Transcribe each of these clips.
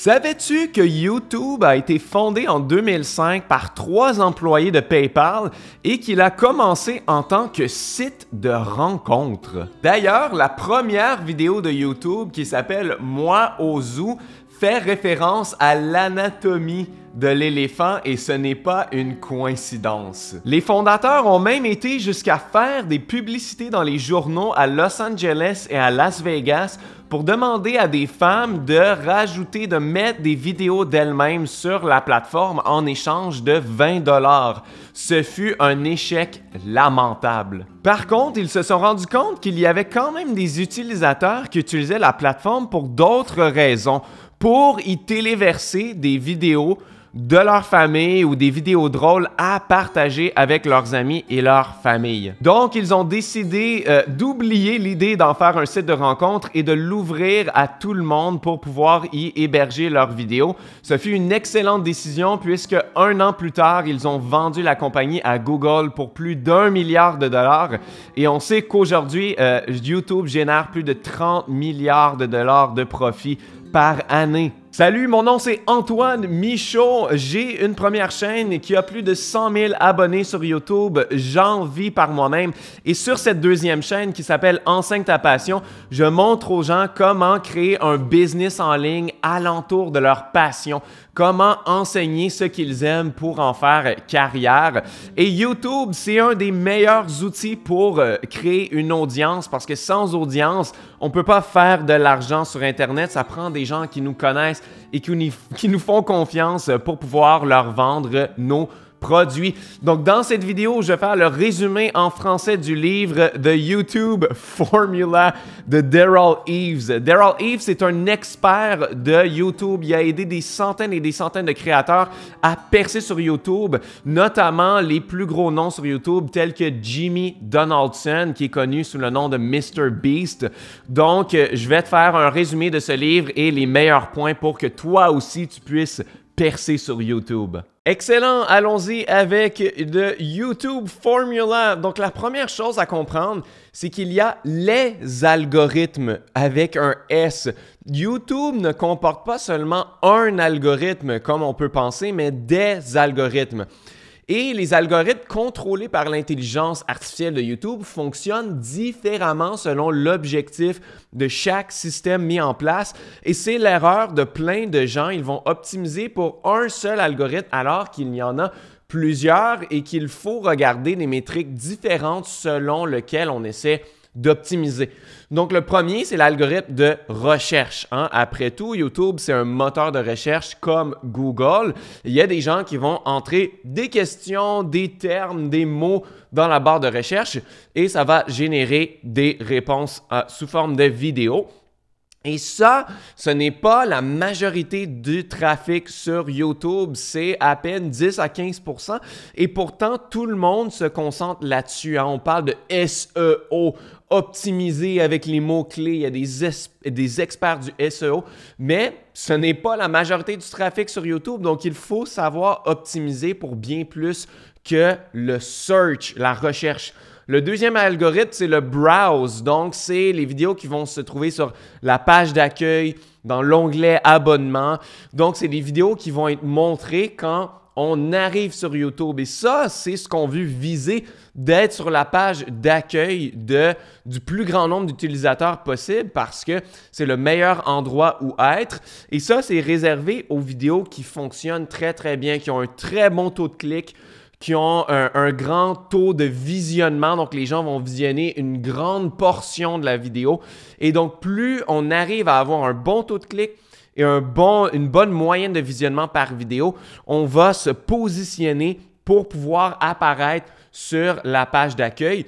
Savais-tu que YouTube a été fondé en 2005 par trois employés de PayPal et qu'il a commencé en tant que site de rencontre? D'ailleurs, la première vidéo de YouTube qui s'appelle Moi au zoo fait référence à l'anatomie de l'éléphant et ce n'est pas une coïncidence. Les fondateurs ont même été jusqu'à faire des publicités dans les journaux à Los Angeles et à Las Vegas pour demander à des femmes de rajouter, de mettre des vidéos d'elles-mêmes sur la plateforme en échange de 20 dollars. Ce fut un échec lamentable. Par contre, ils se sont rendus compte qu'il y avait quand même des utilisateurs qui utilisaient la plateforme pour d'autres raisons pour y téléverser des vidéos de leur famille ou des vidéos drôles à partager avec leurs amis et leur famille. Donc, ils ont décidé euh, d'oublier l'idée d'en faire un site de rencontre et de l'ouvrir à tout le monde pour pouvoir y héberger leurs vidéos. Ce fut une excellente décision puisque un an plus tard, ils ont vendu la compagnie à Google pour plus d'un milliard de dollars et on sait qu'aujourd'hui, euh, YouTube génère plus de 30 milliards de dollars de profit par année. Salut, mon nom c'est Antoine Michaud. J'ai une première chaîne qui a plus de 100 000 abonnés sur YouTube. J'en vis par moi-même. Et sur cette deuxième chaîne qui s'appelle Enseigne ta passion, je montre aux gens comment créer un business en ligne alentour de leur passion, comment enseigner ce qu'ils aiment pour en faire carrière. Et YouTube, c'est un des meilleurs outils pour euh, créer une audience parce que sans audience, on peut pas faire de l'argent sur Internet. Ça prend des gens qui nous connaissent et qui nous, qui nous font confiance pour pouvoir leur vendre nos Produit. Donc, dans cette vidéo, je vais faire le résumé en français du livre The YouTube Formula de Daryl Eves. Daryl Eves est un expert de YouTube. Il a aidé des centaines et des centaines de créateurs à percer sur YouTube, notamment les plus gros noms sur YouTube tels que Jimmy Donaldson, qui est connu sous le nom de Mr. Beast. Donc, je vais te faire un résumé de ce livre et les meilleurs points pour que toi aussi tu puisses percer sur YouTube. Excellent, allons-y avec le YouTube Formula. Donc la première chose à comprendre, c'est qu'il y a les algorithmes avec un S. YouTube ne comporte pas seulement un algorithme comme on peut penser, mais des algorithmes. Et les algorithmes contrôlés par l'intelligence artificielle de YouTube fonctionnent différemment selon l'objectif de chaque système mis en place. Et c'est l'erreur de plein de gens. Ils vont optimiser pour un seul algorithme alors qu'il y en a plusieurs et qu'il faut regarder des métriques différentes selon lesquelles on essaie d'optimiser. Donc, le premier, c'est l'algorithme de recherche. Hein. Après tout, YouTube, c'est un moteur de recherche comme Google. Il y a des gens qui vont entrer des questions, des termes, des mots dans la barre de recherche et ça va générer des réponses euh, sous forme de vidéos. Et ça, ce n'est pas la majorité du trafic sur YouTube, c'est à peine 10 à 15 Et pourtant, tout le monde se concentre là-dessus. Hein. On parle de SEO, optimiser avec les mots-clés. Il y a des, des experts du SEO, mais ce n'est pas la majorité du trafic sur YouTube. Donc, il faut savoir optimiser pour bien plus que le search, la recherche. Le deuxième algorithme, c'est le browse. Donc, c'est les vidéos qui vont se trouver sur la page d'accueil, dans l'onglet abonnement. Donc, c'est des vidéos qui vont être montrées quand on arrive sur YouTube. Et ça, c'est ce qu'on veut viser, d'être sur la page d'accueil du plus grand nombre d'utilisateurs possible parce que c'est le meilleur endroit où être. Et ça, c'est réservé aux vidéos qui fonctionnent très, très bien, qui ont un très bon taux de clic, qui ont un, grand taux de visionnement. Donc, les gens vont visionner une grande portion de la vidéo. Et donc, plus on arrive à avoir un bon taux de clic et un bon, une bonne moyenne de visionnement par vidéo, on va se positionner pour pouvoir apparaître sur la page d'accueil.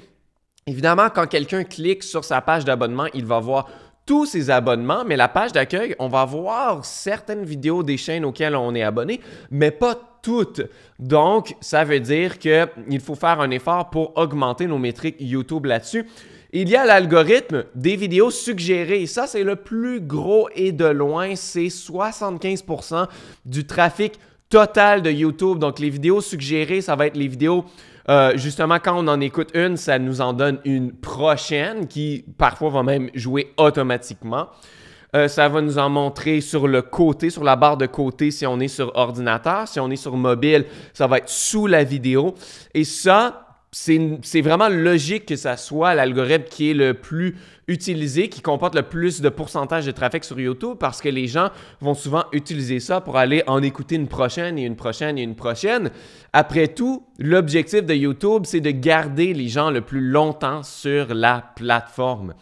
Évidemment, quand quelqu'un clique sur sa page d'abonnement, il va voir tous ces abonnements, mais la page d'accueil, on va voir certaines vidéos des chaînes auxquelles on est abonné, mais pas toutes. Donc, ça veut dire qu'il faut faire un effort pour augmenter nos métriques YouTube là-dessus. Il y a l'algorithme des vidéos suggérées. Ça, c'est le plus gros et de loin. C'est 75% du trafic total de YouTube. Donc, les vidéos suggérées, ça va être les vidéos euh, justement, quand on en écoute une, ça nous en donne une prochaine qui parfois va même jouer automatiquement. Euh, ça va nous en montrer sur le côté, sur la barre de côté si on est sur ordinateur. Si on est sur mobile, ça va être sous la vidéo. Et ça, c'est vraiment logique que ça soit l'algorithme qui est le plus utilisé, qui comporte le plus de pourcentage de trafic sur YouTube parce que les gens vont souvent utiliser ça pour aller en écouter une prochaine et une prochaine et une prochaine. Après tout, l'objectif de YouTube, c'est de garder les gens le plus longtemps sur la plateforme.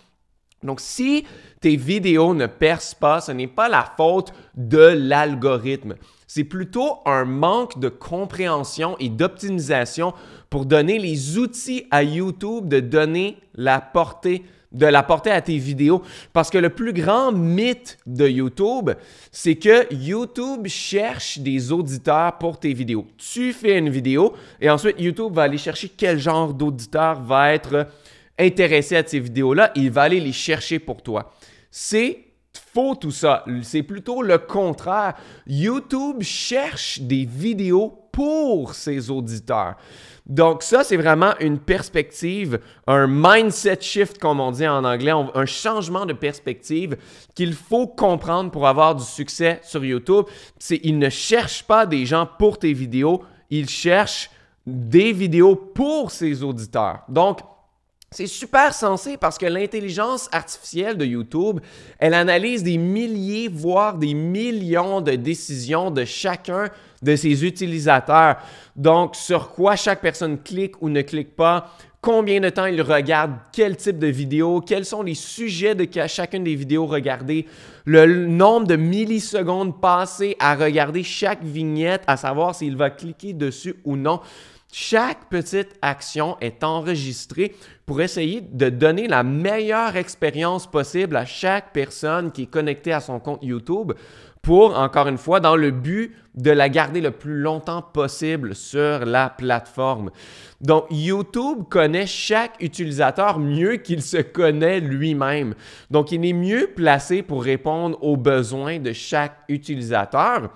Donc, si tes vidéos ne percent pas, ce n'est pas la faute de l'algorithme. C'est plutôt un manque de compréhension et d'optimisation pour donner les outils à YouTube de donner la portée de la portée à tes vidéos. Parce que le plus grand mythe de YouTube, c'est que YouTube cherche des auditeurs pour tes vidéos. Tu fais une vidéo et ensuite YouTube va aller chercher quel genre d'auditeur va être intéressé à ces vidéos-là. Il va aller les chercher pour toi. C'est faut tout ça. C'est plutôt le contraire. YouTube cherche des vidéos pour ses auditeurs. Donc ça, c'est vraiment une perspective, un mindset shift, comme on dit en anglais, un changement de perspective qu'il faut comprendre pour avoir du succès sur YouTube. C'est il ne cherche pas des gens pour tes vidéos, il cherche des vidéos pour ses auditeurs. Donc, c'est super sensé parce que l'intelligence artificielle de YouTube, elle analyse des milliers, voire des millions de décisions de chacun de ses utilisateurs. Donc, sur quoi chaque personne clique ou ne clique pas, combien de temps il regarde, quel type de vidéo, quels sont les sujets de chacune des vidéos regardées, le nombre de millisecondes passées à regarder chaque vignette, à savoir s'il va cliquer dessus ou non. Chaque petite action est enregistrée pour essayer de donner la meilleure expérience possible à chaque personne qui est connectée à son compte YouTube pour, encore une fois, dans le but de la garder le plus longtemps possible sur la plateforme. Donc, YouTube connaît chaque utilisateur mieux qu'il se connaît lui-même. Donc, il est mieux placé pour répondre aux besoins de chaque utilisateur.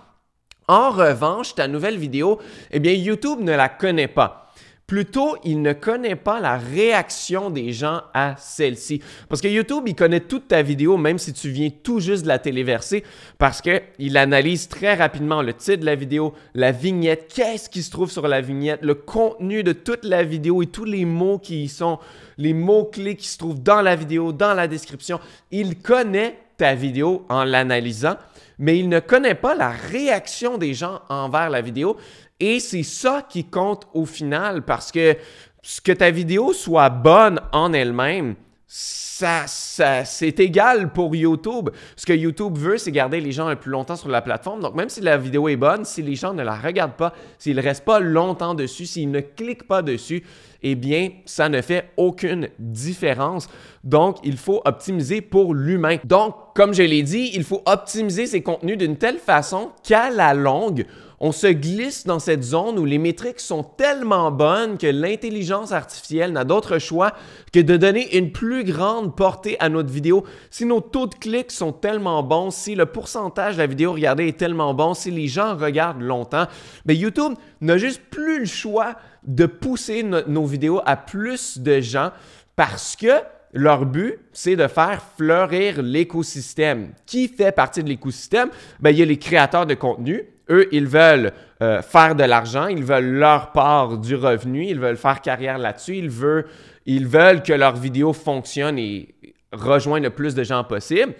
En revanche, ta nouvelle vidéo, eh bien, YouTube ne la connaît pas. Plutôt, il ne connaît pas la réaction des gens à celle-ci. Parce que YouTube, il connaît toute ta vidéo, même si tu viens tout juste de la téléverser, parce qu'il analyse très rapidement le titre de la vidéo, la vignette, qu'est-ce qui se trouve sur la vignette, le contenu de toute la vidéo et tous les mots qui y sont, les mots-clés qui se trouvent dans la vidéo, dans la description. Il connaît ta vidéo en l'analysant, mais il ne connaît pas la réaction des gens envers la vidéo. Et c'est ça qui compte au final parce que ce que ta vidéo soit bonne en elle-même, ça, c'est égal pour YouTube. Ce que YouTube veut, c'est garder les gens le plus longtemps sur la plateforme. Donc, même si la vidéo est bonne, si les gens ne la regardent pas, s'ils ne restent pas longtemps dessus, s'ils ne cliquent pas dessus, eh bien, ça ne fait aucune différence. Donc, il faut optimiser pour l'humain. Donc, comme je l'ai dit, il faut optimiser ses contenus d'une telle façon qu'à la longue, on se glisse dans cette zone où les métriques sont tellement bonnes que l'intelligence artificielle n'a d'autre choix que de donner une plus grande portée à notre vidéo. Si nos taux de clics sont tellement bons, si le pourcentage de la vidéo regardée est tellement bon, si les gens regardent longtemps, mais ben YouTube n'a juste plus le choix de pousser nos vidéos à plus de gens parce que leur but, c'est de faire fleurir l'écosystème. Qui fait partie de l'écosystème? Ben, il y a les créateurs de contenu. Eux, ils veulent euh, faire de l'argent, ils veulent leur part du revenu, ils veulent faire carrière là-dessus, ils veulent, ils veulent que leurs vidéos fonctionnent et rejoignent le plus de gens possible.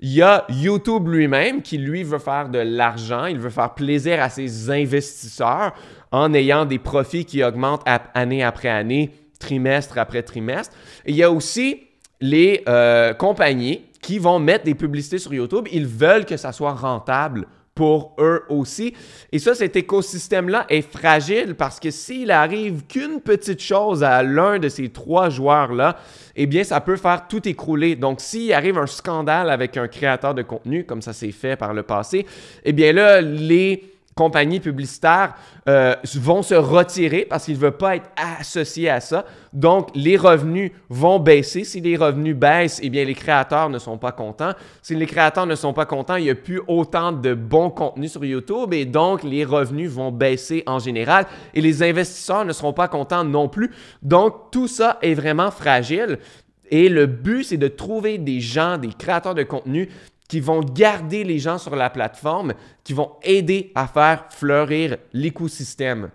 Il y a YouTube lui-même qui, lui, veut faire de l'argent, il veut faire plaisir à ses investisseurs en ayant des profits qui augmentent année après année trimestre après trimestre. il y a aussi les euh, compagnies qui vont mettre des publicités sur YouTube. Ils veulent que ça soit rentable pour eux aussi. Et ça, cet écosystème-là est fragile parce que s'il arrive qu'une petite chose à l'un de ces trois joueurs-là, eh bien, ça peut faire tout écrouler. Donc, s'il arrive un scandale avec un créateur de contenu, comme ça s'est fait par le passé, eh bien là, les compagnies publicitaires euh, vont se retirer parce qu'ils ne veulent pas être associés à ça. Donc, les revenus vont baisser. Si les revenus baissent, eh bien, les créateurs ne sont pas contents. Si les créateurs ne sont pas contents, il n'y a plus autant de bons contenus sur YouTube et donc les revenus vont baisser en général et les investisseurs ne seront pas contents non plus. Donc, tout ça est vraiment fragile. Et le but, c'est de trouver des gens, des créateurs de contenu qui vont garder les gens sur la plateforme, qui vont aider à faire fleurir l'écosystème.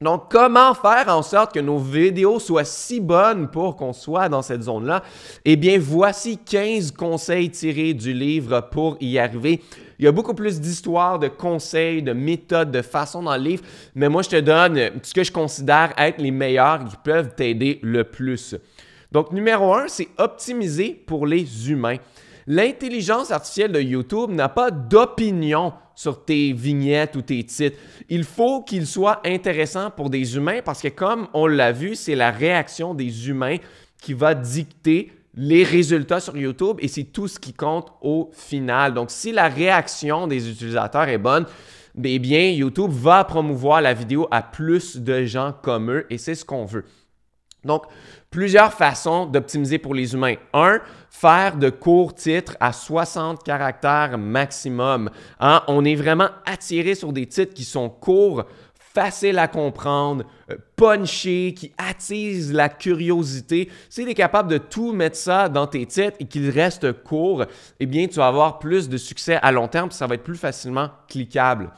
Donc, comment faire en sorte que nos vidéos soient si bonnes pour qu'on soit dans cette zone-là? Eh bien, voici 15 conseils tirés du livre pour y arriver. Il y a beaucoup plus d'histoires, de conseils, de méthodes, de façons dans le livre, mais moi, je te donne ce que je considère être les meilleurs qui peuvent t'aider le plus. Donc, numéro un, c'est optimiser pour les humains. L'intelligence artificielle de YouTube n'a pas d'opinion sur tes vignettes ou tes titres. Il faut qu'il soit intéressant pour des humains parce que comme on l'a vu, c'est la réaction des humains qui va dicter les résultats sur YouTube et c'est tout ce qui compte au final. Donc, si la réaction des utilisateurs est bonne, eh bien, YouTube va promouvoir la vidéo à plus de gens comme eux et c'est ce qu'on veut. Donc, plusieurs façons d'optimiser pour les humains. Un, faire de courts titres à 60 caractères maximum. Hein, on est vraiment attiré sur des titres qui sont courts, faciles à comprendre, euh, punchés, qui attisent la curiosité. Si tu es capable de tout mettre ça dans tes titres et qu'ils restent courts, eh bien, tu vas avoir plus de succès à long terme, ça va être plus facilement cliquable.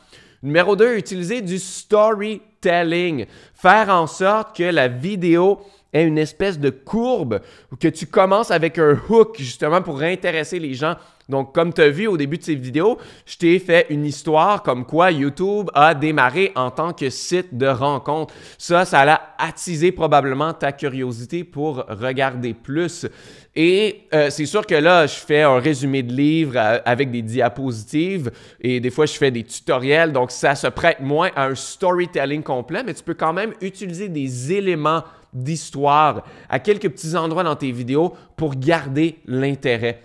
Numéro 2, utiliser du storytelling. Faire en sorte que la vidéo est une espèce de courbe que tu commences avec un hook justement pour intéresser les gens. Donc, comme tu as vu au début de ces vidéos, je t'ai fait une histoire comme quoi YouTube a démarré en tant que site de rencontre. Ça, ça a attisé probablement ta curiosité pour regarder plus. Et euh, c'est sûr que là, je fais un résumé de livre euh, avec des diapositives et des fois, je fais des tutoriels. Donc, ça se prête moins à un storytelling complet, mais tu peux quand même utiliser des éléments d'histoire à quelques petits endroits dans tes vidéos pour garder l'intérêt.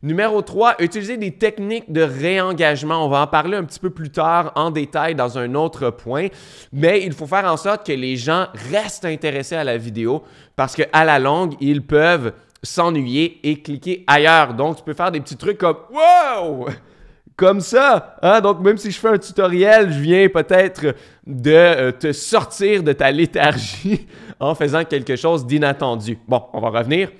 Numéro 3, utiliser des techniques de réengagement. On va en parler un petit peu plus tard en détail dans un autre point, mais il faut faire en sorte que les gens restent intéressés à la vidéo parce qu'à la longue, ils peuvent s'ennuyer et cliquer ailleurs. Donc, tu peux faire des petits trucs comme Wow! Comme ça, hein? donc même si je fais un tutoriel, je viens peut-être de euh, te sortir de ta léthargie en faisant quelque chose d'inattendu. Bon, on va revenir.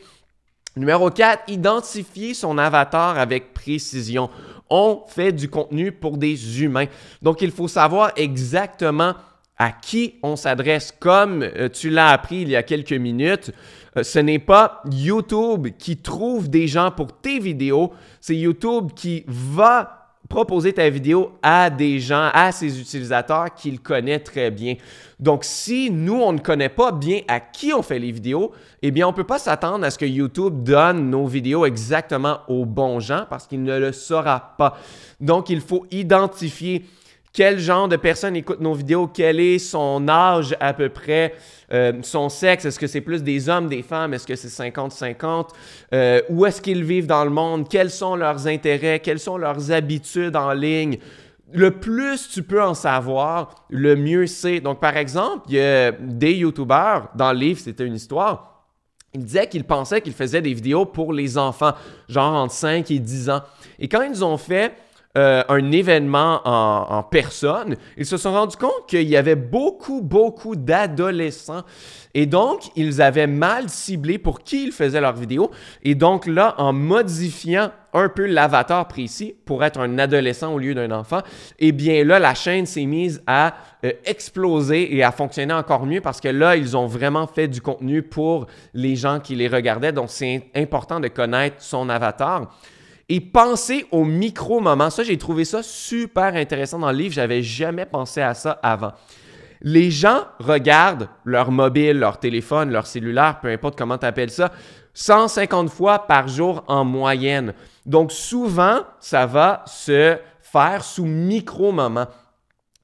Numéro 4, identifier son avatar avec précision. On fait du contenu pour des humains. Donc, il faut savoir exactement à qui on s'adresse. Comme euh, tu l'as appris il y a quelques minutes, euh, ce n'est pas YouTube qui trouve des gens pour tes vidéos, c'est YouTube qui va proposer ta vidéo à des gens, à ses utilisateurs qu'il connaît très bien. Donc, si nous, on ne connaît pas bien à qui on fait les vidéos, eh bien, on ne peut pas s'attendre à ce que YouTube donne nos vidéos exactement aux bons gens parce qu'il ne le saura pas. Donc, il faut identifier quel genre de personnes écoutent nos vidéos, quel est son âge à peu près, euh, son sexe, est-ce que c'est plus des hommes, des femmes, est-ce que c'est 50-50, euh, où est-ce qu'ils vivent dans le monde, quels sont leurs intérêts, quelles sont leurs habitudes en ligne. Le plus tu peux en savoir, le mieux c'est. Donc, par exemple, il y a des youtubeurs, dans le livre, c'était une histoire, ils disaient qu'ils pensaient qu'ils faisaient des vidéos pour les enfants, genre entre 5 et 10 ans. Et quand ils ont fait euh, un événement en, personne, ils se sont rendus compte qu'il y avait beaucoup, beaucoup d'adolescents. Et donc, ils avaient mal ciblé pour qui ils faisaient leurs vidéos. Et donc là, en modifiant un peu l'avatar précis pour être un adolescent au lieu d'un enfant, eh bien là, la chaîne s'est mise à euh, exploser et à fonctionner encore mieux parce que là, ils ont vraiment fait du contenu pour les gens qui les regardaient. Donc, c'est important de connaître son avatar. Et penser au micro-moment. Ça, j'ai trouvé ça super intéressant dans le livre. J'avais jamais pensé à ça avant. Les gens regardent leur mobile, leur téléphone, leur cellulaire, peu importe comment tu appelles ça, 150 fois par jour en moyenne. Donc souvent, ça va se faire sous micro-moment.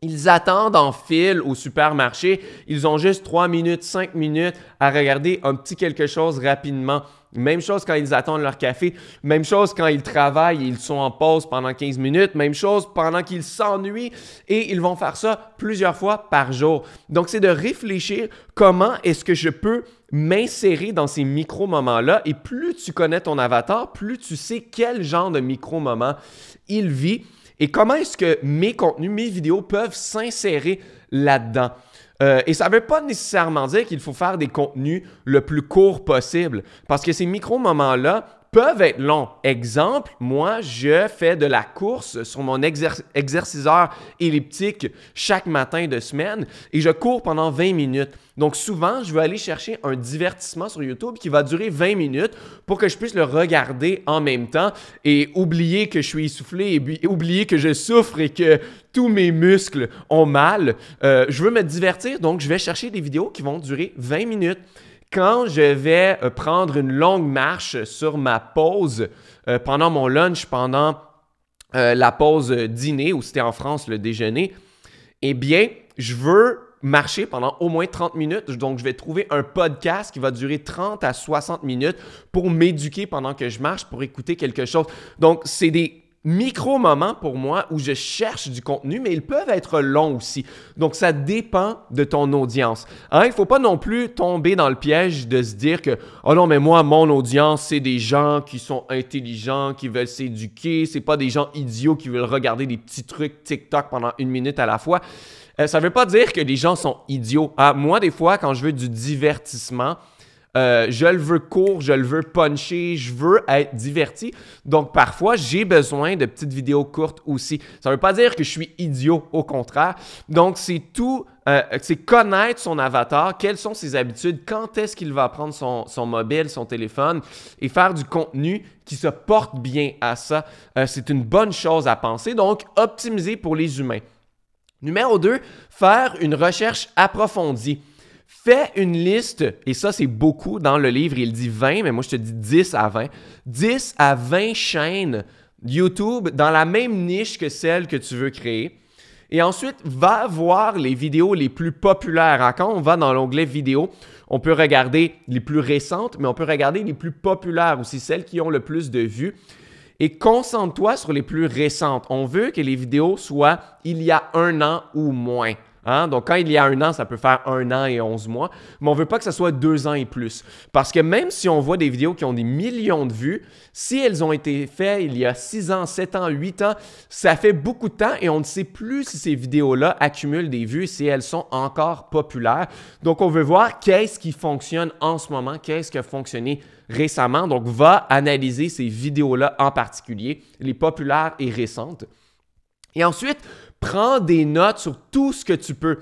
Ils attendent en file au supermarché. Ils ont juste 3 minutes, 5 minutes à regarder un petit quelque chose rapidement. Même chose quand ils attendent leur café. Même chose quand ils travaillent et ils sont en pause pendant 15 minutes. Même chose pendant qu'ils s'ennuient et ils vont faire ça plusieurs fois par jour. Donc, c'est de réfléchir comment est-ce que je peux m'insérer dans ces micro-moments-là. Et plus tu connais ton avatar, plus tu sais quel genre de micro-moment il vit et comment est-ce que mes contenus, mes vidéos peuvent s'insérer là-dedans. Euh, et ça ne veut pas nécessairement dire qu'il faut faire des contenus le plus court possible, parce que ces micro-moments-là peuvent être longs. Exemple, moi, je fais de la course sur mon exerciceur elliptique chaque matin de semaine et je cours pendant 20 minutes. Donc souvent, je vais aller chercher un divertissement sur YouTube qui va durer 20 minutes pour que je puisse le regarder en même temps et oublier que je suis essoufflé et oublier que je souffre et que tous mes muscles ont mal. Euh, je veux me divertir, donc je vais chercher des vidéos qui vont durer 20 minutes quand je vais euh, prendre une longue marche sur ma pause euh, pendant mon lunch, pendant euh, la pause dîner ou c'était en France le déjeuner, eh bien, je veux marcher pendant au moins 30 minutes. Donc, je vais trouver un podcast qui va durer 30 à 60 minutes pour m'éduquer pendant que je marche, pour écouter quelque chose. Donc, c'est des micro-moments pour moi où je cherche du contenu, mais ils peuvent être longs aussi. Donc, ça dépend de ton audience. Hein? Il ne faut pas non plus tomber dans le piège de se dire que, oh non, mais moi, mon audience, c'est des gens qui sont intelligents, qui veulent s'éduquer, c'est pas des gens idiots qui veulent regarder des petits trucs TikTok pendant une minute à la fois. Euh, ça ne veut pas dire que les gens sont idiots. à ah, moi, des fois, quand je veux du divertissement, euh, je le veux court, je le veux puncher, je veux être diverti. Donc parfois, j'ai besoin de petites vidéos courtes aussi. Ça ne veut pas dire que je suis idiot, au contraire. Donc c'est tout. Euh, c'est connaître son avatar, quelles sont ses habitudes, quand est-ce qu'il va prendre son, mobile, son téléphone et faire du contenu qui se porte bien à ça. Euh, c'est une bonne chose à penser, donc optimiser pour les humains. Numéro 2, faire une recherche approfondie. Fais une liste, et ça c'est beaucoup dans le livre, il dit 20, mais moi je te dis 10 à 20. 10 à 20 chaînes YouTube dans la même niche que celle que tu veux créer. Et ensuite, va voir les vidéos les plus populaires. Hein, quand on va dans l'onglet vidéo, on peut regarder les plus récentes, mais on peut regarder les plus populaires aussi, celles qui ont le plus de vues. Et concentre-toi sur les plus récentes. On veut que les vidéos soient il y a un an ou moins. Hein? Donc, quand il y a un an, ça peut faire un an et onze mois. Mais on ne veut pas que ça soit deux ans et plus. Parce que même si on voit des vidéos qui ont des millions de vues, si elles ont été faites il y a six ans, sept ans, huit ans, ça fait beaucoup de temps et on ne sait plus si ces vidéos-là accumulent des vues, si elles sont encore populaires. Donc, on veut voir qu'est-ce qui fonctionne en ce moment, qu'est-ce qui a fonctionné récemment. Donc, va analyser ces vidéos-là en particulier, les populaires et récentes. Et ensuite, Prends des notes sur tout ce que tu peux.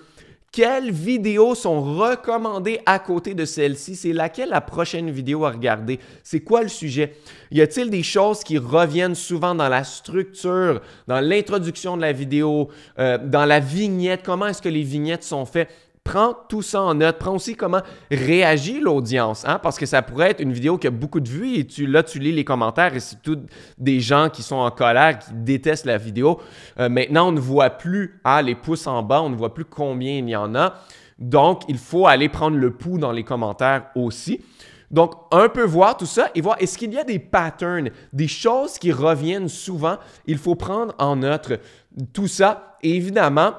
Quelles vidéos sont recommandées à côté de celle-ci? C'est laquelle la prochaine vidéo à regarder? C'est quoi le sujet? Y a-t-il des choses qui reviennent souvent dans la structure, dans l'introduction de la vidéo, euh, dans la vignette? Comment est-ce que les vignettes sont faites? Prends tout ça en note. Prends aussi comment réagit l'audience, hein, parce que ça pourrait être une vidéo qui a beaucoup de vues et tu, là, tu lis les commentaires et c'est tout des gens qui sont en colère, qui détestent la vidéo. Euh, maintenant, on ne voit plus hein, les pouces en bas, on ne voit plus combien il y en a. Donc, il faut aller prendre le pouls dans les commentaires aussi. Donc, un peu voir tout ça et voir est-ce qu'il y a des patterns, des choses qui reviennent souvent. Il faut prendre en note tout ça. Et évidemment,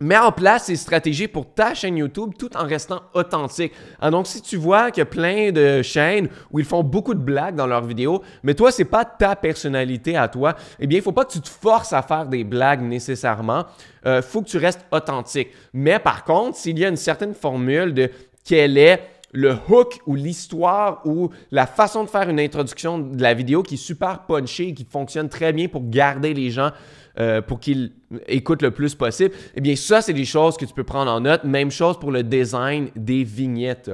mets en place ces stratégies pour ta chaîne YouTube tout en restant authentique. Ah, donc, si tu vois qu'il y a plein de chaînes où ils font beaucoup de blagues dans leurs vidéos, mais toi, c'est pas ta personnalité à toi, eh bien, il faut pas que tu te forces à faire des blagues nécessairement. Il euh, faut que tu restes authentique. Mais par contre, s'il y a une certaine formule de quel est le hook ou l'histoire ou la façon de faire une introduction de la vidéo qui est super punchée, qui fonctionne très bien pour garder les gens euh, pour qu'ils écoutent le plus possible, eh bien, ça, c'est des choses que tu peux prendre en note. Même chose pour le design des vignettes.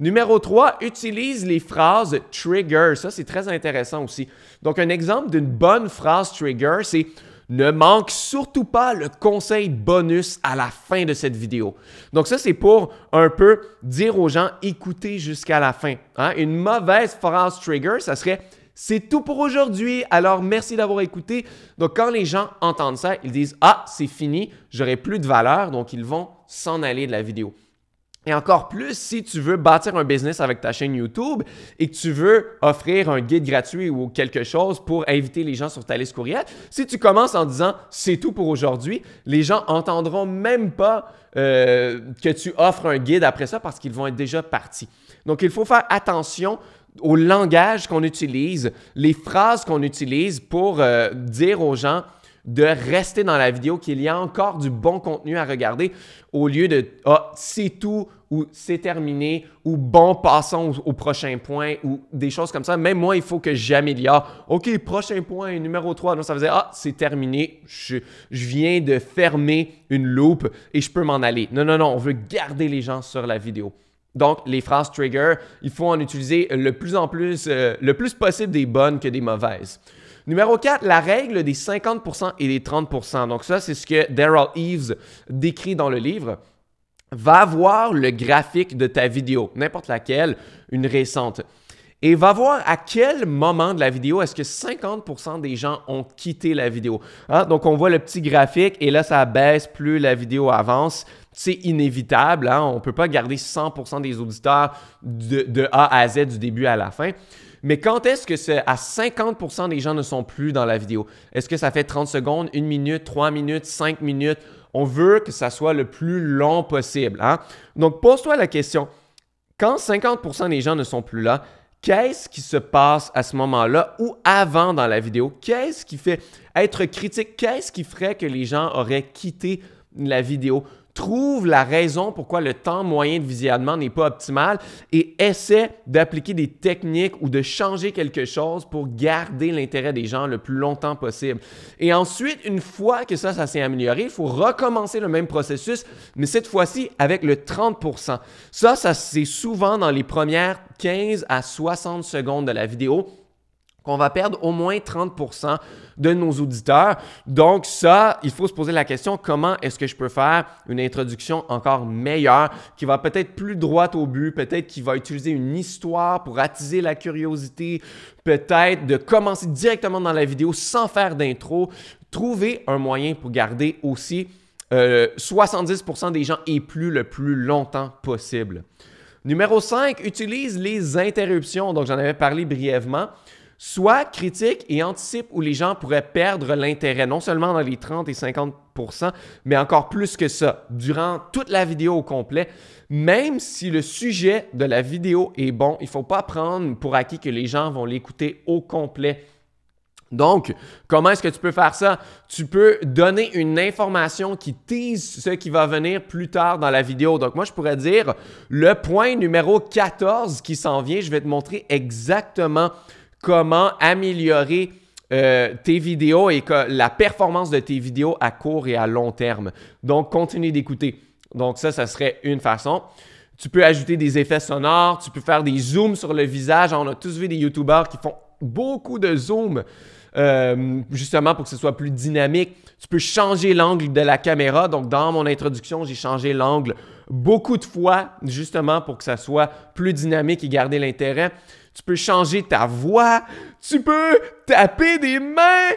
Numéro 3, utilise les phrases trigger. Ça, c'est très intéressant aussi. Donc, un exemple d'une bonne phrase trigger, c'est ne manque surtout pas le conseil bonus à la fin de cette vidéo. Donc ça, c'est pour un peu dire aux gens, écoutez jusqu'à la fin. Hein. Une mauvaise phrase trigger, ça serait c'est tout pour aujourd'hui. Alors, merci d'avoir écouté. Donc, quand les gens entendent ça, ils disent Ah, c'est fini, j'aurai plus de valeur. Donc, ils vont s'en aller de la vidéo. Et encore plus, si tu veux bâtir un business avec ta chaîne YouTube et que tu veux offrir un guide gratuit ou quelque chose pour inviter les gens sur ta liste courriel, si tu commences en disant c'est tout pour aujourd'hui, les gens entendront même pas euh, que tu offres un guide après ça parce qu'ils vont être déjà partis. Donc, il faut faire attention au langage qu'on utilise, les phrases qu'on utilise pour euh, dire aux gens de rester dans la vidéo, qu'il y a encore du bon contenu à regarder au lieu de Ah, c'est tout ou c'est terminé ou bon, passons au, prochain point ou des choses comme ça. Même moi, il faut que j'améliore. OK, prochain point, numéro 3. Non, ça faisait Ah, c'est terminé. je viens de fermer une loupe et je peux m'en aller. Non, non, non, on veut garder les gens sur la vidéo. Donc, les phrases trigger, il faut en utiliser le plus en plus, euh, le plus possible des bonnes que des mauvaises. Numéro 4, la règle des 50% et des 30%. Donc, ça, c'est ce que Daryl Eves décrit dans le livre. Va voir le graphique de ta vidéo, n'importe laquelle, une récente. Et va voir à quel moment de la vidéo est-ce que 50% des gens ont quitté la vidéo. Ah, donc, on voit le petit graphique et là, ça baisse plus la vidéo avance c'est inévitable. Hein. On ne peut pas garder 100% des auditeurs de, A à Z du début à la fin. Mais quand est-ce que c'est à 50% des gens ne sont plus dans la vidéo? Est-ce que ça fait 30 secondes, 1 minute, 3 minutes, 5 minutes? On veut que ça soit le plus long possible. Hein. Donc, pose-toi la question. Quand 50% des gens ne sont plus là, Qu'est-ce qui se passe à ce moment-là ou avant dans la vidéo? Qu'est-ce qui fait être critique? Qu'est-ce qui ferait que les gens auraient quitté la vidéo? trouve la raison pourquoi le temps moyen de visionnement n'est pas optimal et essaie d'appliquer des techniques ou de changer quelque chose pour garder l'intérêt des gens le plus longtemps possible. Et ensuite, une fois que ça, ça s'est amélioré, il faut recommencer le même processus, mais cette fois-ci avec le 30%. Ça, ça c'est souvent dans les premières 15 à 60 secondes de la vidéo qu'on va perdre au moins 30 de nos auditeurs. Donc ça, il faut se poser la question, comment est-ce que je peux faire une introduction encore meilleure, qui va peut-être plus droite au but, peut-être qui va utiliser une histoire pour attiser la curiosité, peut-être de commencer directement dans la vidéo sans faire d'intro, trouver un moyen pour garder aussi 70 euh, des gens et plus le plus longtemps possible. Numéro 5, utilise les interruptions. Donc j'en avais parlé brièvement soit critique et anticipe où les gens pourraient perdre l'intérêt, non seulement dans les 30 et 50 mais encore plus que ça, durant toute la vidéo au complet. Même si le sujet de la vidéo est bon, il ne faut pas prendre pour acquis que les gens vont l'écouter au complet. Donc, comment est-ce que tu peux faire ça? Tu peux donner une information qui tease ce qui va venir plus tard dans la vidéo. Donc, moi, je pourrais dire le point numéro 14 qui s'en vient, je vais te montrer exactement comment améliorer euh, tes vidéos et la performance de tes vidéos à court et à long terme. Donc, continue d'écouter. Donc, ça, ça serait une façon. Tu peux ajouter des effets sonores, tu peux faire des zooms sur le visage. On a tous vu des YouTubers qui font beaucoup de zooms. Euh, justement pour que ce soit plus dynamique. Tu peux changer l'angle de la caméra. Donc, dans mon introduction, j'ai changé l'angle beaucoup de fois, justement pour que ça soit plus dynamique et garder l'intérêt tu peux changer ta voix, tu peux taper des mains,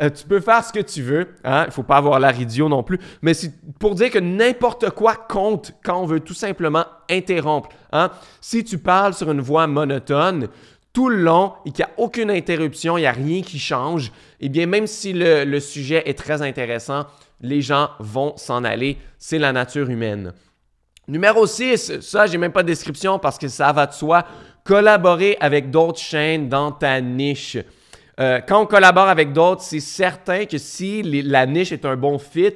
euh, tu peux faire ce que tu veux. Hein, il ne faut pas avoir l'air idiot non plus. Mais c'est pour dire que n'importe quoi compte quand on veut tout simplement interrompre. Hein? Si tu parles sur une voix monotone tout le long et qu'il n'y a aucune interruption, il n'y a rien qui change, eh bien, même si le, sujet est très intéressant, les gens vont s'en aller. C'est la nature humaine. Numéro 6, ça, j'ai même pas de description parce que ça va de soi collaborer avec d'autres chaînes dans ta niche. Euh, quand on collabore avec d'autres, c'est certain que si la niche est un bon fit,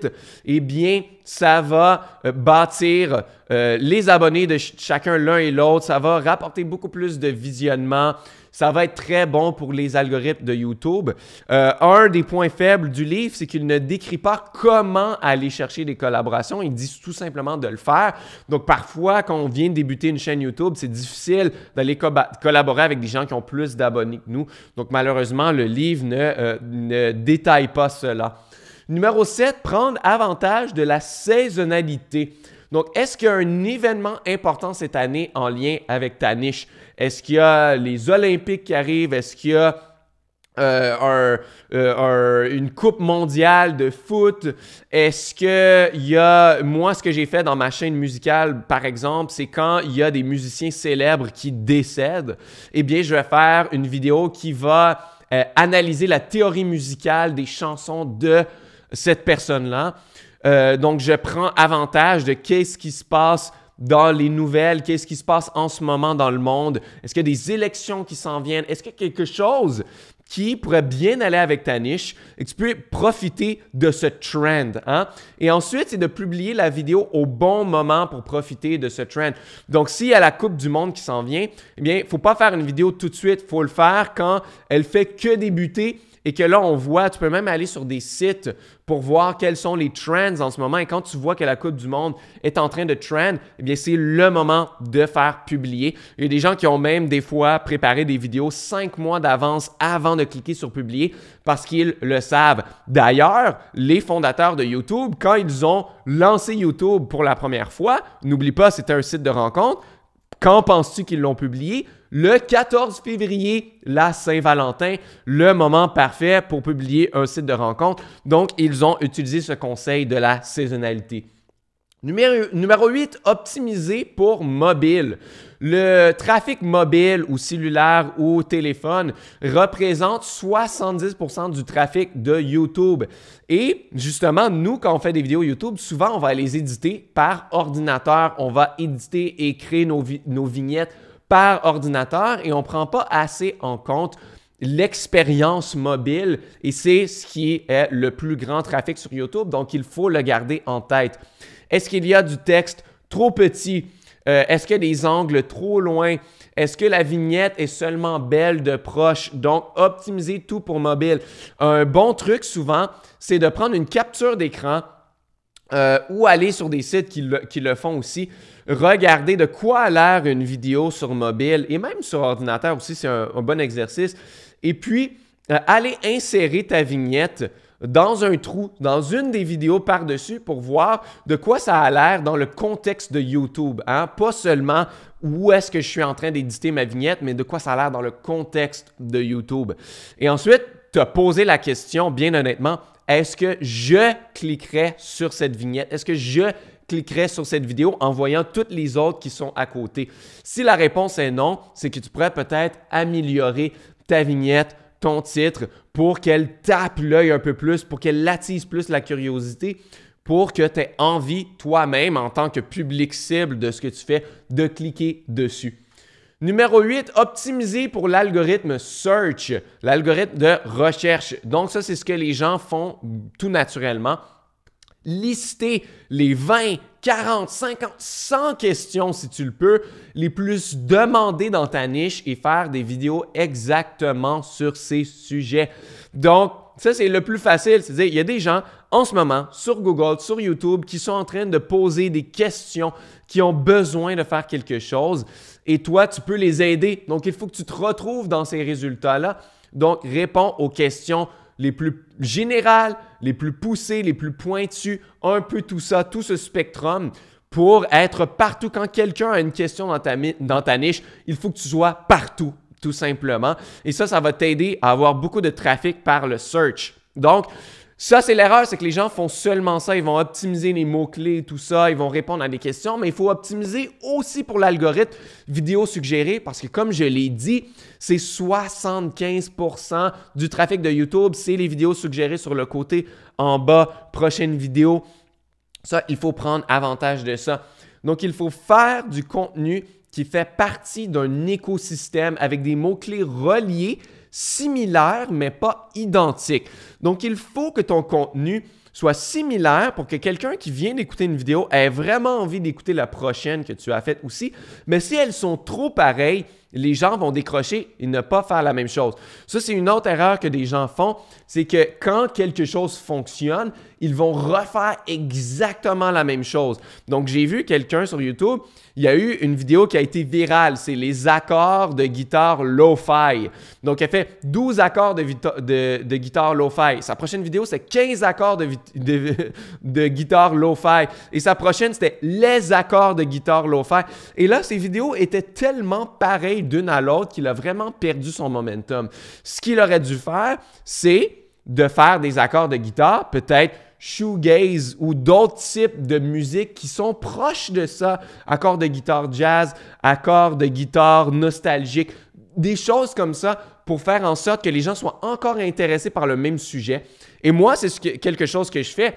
eh bien, ça va euh, bâtir euh, les abonnés de chacun l'un et l'autre. Ça va rapporter beaucoup plus de visionnement, ça va être très bon pour les algorithmes de YouTube. Euh, un des points faibles du livre, c'est qu'il ne décrit pas comment aller chercher des collaborations. Il dit tout simplement de le faire. Donc, parfois, quand on vient de débuter une chaîne YouTube, c'est difficile d'aller bah, collaborer avec des gens qui ont plus d'abonnés que nous. Donc, malheureusement, le livre ne, euh, ne détaille pas cela. Numéro 7, prendre avantage de la saisonnalité. Donc, est-ce qu'il y a un événement important cette année en lien avec ta niche? Est-ce qu'il y a les Olympiques qui arrivent? Est-ce qu'il y a euh, euh, une coupe mondiale de foot? Est-ce que y a moi ce que j'ai fait dans ma chaîne musicale par exemple, c'est quand il y a des musiciens célèbres qui décèdent, eh bien je vais faire une vidéo qui va euh, analyser la théorie musicale des chansons de cette personne-là euh, donc, je prends avantage de qu'est-ce qui se passe dans les nouvelles, qu'est-ce qui se passe en ce moment dans le monde, est-ce qu'il y a des élections qui s'en viennent, est-ce qu'il y a quelque chose qui pourrait bien aller avec ta niche et que tu peux profiter de ce trend. Hein? Et ensuite, c'est de publier la vidéo au bon moment pour profiter de ce trend. Donc, s'il y a la Coupe du Monde qui s'en vient, eh bien, il ne faut pas faire une vidéo tout de suite, il faut le faire quand elle fait que débuter et que là, on voit, tu peux même aller sur des sites pour voir quels sont les trends en ce moment. Et quand tu vois que la Coupe du Monde est en train de trend, eh bien, c'est le moment de faire publier. Il y a des gens qui ont même des fois préparé des vidéos cinq mois d'avance avant de cliquer sur publier parce qu'ils le savent. D'ailleurs, les fondateurs de YouTube, quand ils ont lancé YouTube pour la première fois, n'oublie pas, c'était un site de rencontre. Quand penses-tu qu'ils l'ont publié? Le 14 février, la Saint-Valentin, le moment parfait pour publier un site de rencontre. Donc, ils ont utilisé ce conseil de la saisonnalité. Numéro, 8, optimiser pour mobile. Le trafic mobile ou cellulaire ou téléphone représente 70% du trafic de YouTube. Et justement, nous, quand on fait des vidéos YouTube, souvent, on va les éditer par ordinateur. On va éditer et créer nos, nos vignettes par ordinateur et on ne prend pas assez en compte l'expérience mobile et c'est ce qui est le plus grand trafic sur YouTube, donc il faut le garder en tête. Est-ce qu'il y a du texte trop petit? Euh, est-ce que y des angles trop loin? Est-ce que la vignette est seulement belle de proche? Donc, optimiser tout pour mobile. Un bon truc souvent, c'est de prendre une capture d'écran euh, ou aller sur des sites qui le font aussi regarder de quoi a l'air une vidéo sur mobile et même sur ordinateur aussi, c'est un, bon exercice. Et puis, euh, aller insérer ta vignette dans un trou, dans une des vidéos par-dessus pour voir de quoi ça a l'air dans le contexte de YouTube. Hein? Pas seulement où est-ce que je suis en train d'éditer ma vignette, mais de quoi ça a l'air dans le contexte de YouTube. Et ensuite, te poser la question, bien honnêtement, est-ce que je cliquerai sur cette vignette? Est-ce que je cliquerais sur cette vidéo en voyant toutes les autres qui sont à côté? Si la réponse est non, c'est que tu pourrais peut-être améliorer ta vignette, ton titre, pour qu'elle tape l'œil un peu plus, pour qu'elle attise plus la curiosité, pour que tu aies envie toi-même, en tant que public cible de ce que tu fais, de cliquer dessus. Numéro 8, optimiser pour l'algorithme search, l'algorithme de recherche. Donc ça, c'est ce que les gens font tout naturellement Lister les 20, 40, 50, 100 questions si tu le peux, les plus demandées dans ta niche et faire des vidéos exactement sur ces sujets. Donc, ça, c'est le plus facile. il y a des gens en ce moment sur Google, sur YouTube, qui sont en train de poser des questions, qui ont besoin de faire quelque chose. Et toi, tu peux les aider. Donc, il faut que tu te retrouves dans ces résultats-là. Donc, réponds aux questions les plus générales, les plus poussées, les plus pointues, un peu tout ça, tout ce spectrum pour être partout. Quand quelqu'un a une question dans ta, dans ta niche, il faut que tu sois partout, tout simplement. Et ça, ça va t'aider à avoir beaucoup de trafic par le search. Donc, ça, c'est l'erreur, c'est que les gens font seulement ça. Ils vont optimiser les mots-clés, tout ça. Ils vont répondre à des questions, mais il faut optimiser aussi pour l'algorithme vidéo suggérée parce que, comme je l'ai dit, c'est 75% du trafic de YouTube, c'est les vidéos suggérées sur le côté en bas, prochaine vidéo. Ça, il faut prendre avantage de ça. Donc, il faut faire du contenu qui fait partie d'un écosystème avec des mots-clés reliés similaire mais pas identique. Donc, il faut que ton contenu soit similaire pour que quelqu'un qui vient d'écouter une vidéo ait vraiment envie d'écouter la prochaine que tu as faite aussi. Mais si elles sont trop pareilles, les gens vont décrocher et ne pas faire la même chose. Ça, c'est une autre erreur que des gens font, c'est que quand quelque chose fonctionne, ils vont refaire exactement la même chose. Donc, j'ai vu quelqu'un sur YouTube, il y a eu une vidéo qui a été virale, c'est les accords de guitare lo-fi. Donc, elle fait 12 accords de, guitare lo-fi. Sa prochaine vidéo, c'est 15 accords de, guitare lo-fi. Et sa prochaine, c'était les accords de guitare lo-fi. Et là, ces vidéos étaient tellement pareilles d'une à l'autre qu'il a vraiment perdu son momentum. Ce qu'il aurait dû faire, c'est de faire des accords de guitare, peut-être shoegaze ou d'autres types de musique qui sont proches de ça, accords de guitare jazz, accords de guitare nostalgique, des choses comme ça pour faire en sorte que les gens soient encore intéressés par le même sujet. Et moi, c'est quelque chose que je fais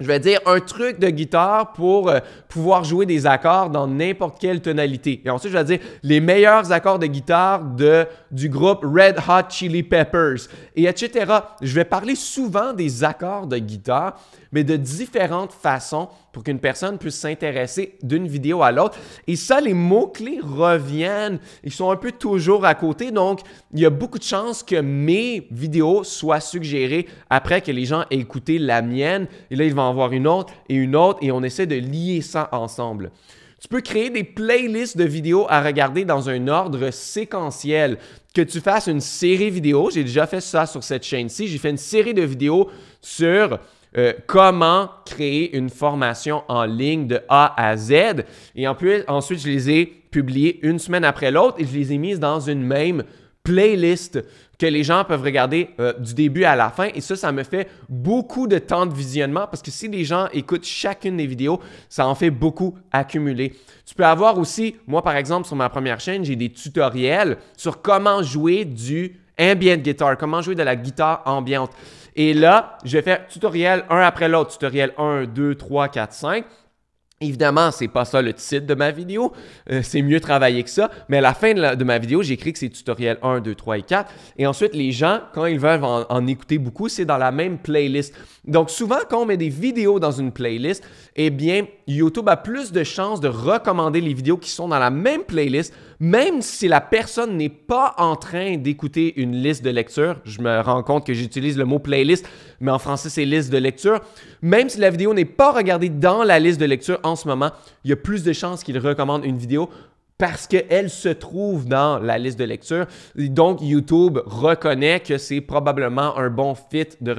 je vais dire un truc de guitare pour euh, pouvoir jouer des accords dans n'importe quelle tonalité. Et ensuite, je vais dire les meilleurs accords de guitare de, du groupe Red Hot Chili Peppers, et etc. Je vais parler souvent des accords de guitare, mais de différentes façons pour qu'une personne puisse s'intéresser d'une vidéo à l'autre. Et ça, les mots-clés reviennent, ils sont un peu toujours à côté, donc il y a beaucoup de chances que mes vidéos soient suggérées après que les gens aient écouté la mienne, et là, ils vont en voir une autre et une autre et on essaie de lier ça ensemble. Tu peux créer des playlists de vidéos à regarder dans un ordre séquentiel. Que tu fasses une série vidéo, j'ai déjà fait ça sur cette chaîne-ci, j'ai fait une série de vidéos sur euh, comment créer une formation en ligne de A à Z. Et en plus, ensuite, je les ai publiées une semaine après l'autre et je les ai mises dans une même playlist les gens peuvent regarder euh, du début à la fin. Et ça, ça me fait beaucoup de temps de visionnement parce que si les gens écoutent chacune des vidéos, ça en fait beaucoup accumuler. Tu peux avoir aussi, moi par exemple, sur ma première chaîne, j'ai des tutoriels sur comment jouer du ambient guitar, comment jouer de la guitare ambiante. Et là, je vais faire tutoriel un après l'autre, tutoriel 1, 2, 3, 4, 5. Évidemment, c'est pas ça le titre de ma vidéo, euh, c'est mieux travailler que ça, mais à la fin de, ma vidéo, j'écris que c'est tutoriel 1, 2, 3 et 4. Et ensuite, les gens, quand ils veulent en, en écouter beaucoup, c'est dans la même playlist. Donc souvent, quand on met des vidéos dans une playlist, eh bien, YouTube a plus de chances de recommander les vidéos qui sont dans la même playlist même si la personne n'est pas en train d'écouter une liste de lecture, je me rends compte que j'utilise le mot playlist, mais en français c'est liste de lecture, même si la vidéo n'est pas regardée dans la liste de lecture en ce moment, il y a plus de chances qu'il recommande une vidéo parce qu'elle se trouve dans la liste de lecture. Donc, YouTube reconnaît que c'est probablement un bon fit de,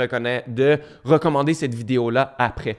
de recommander cette vidéo-là après.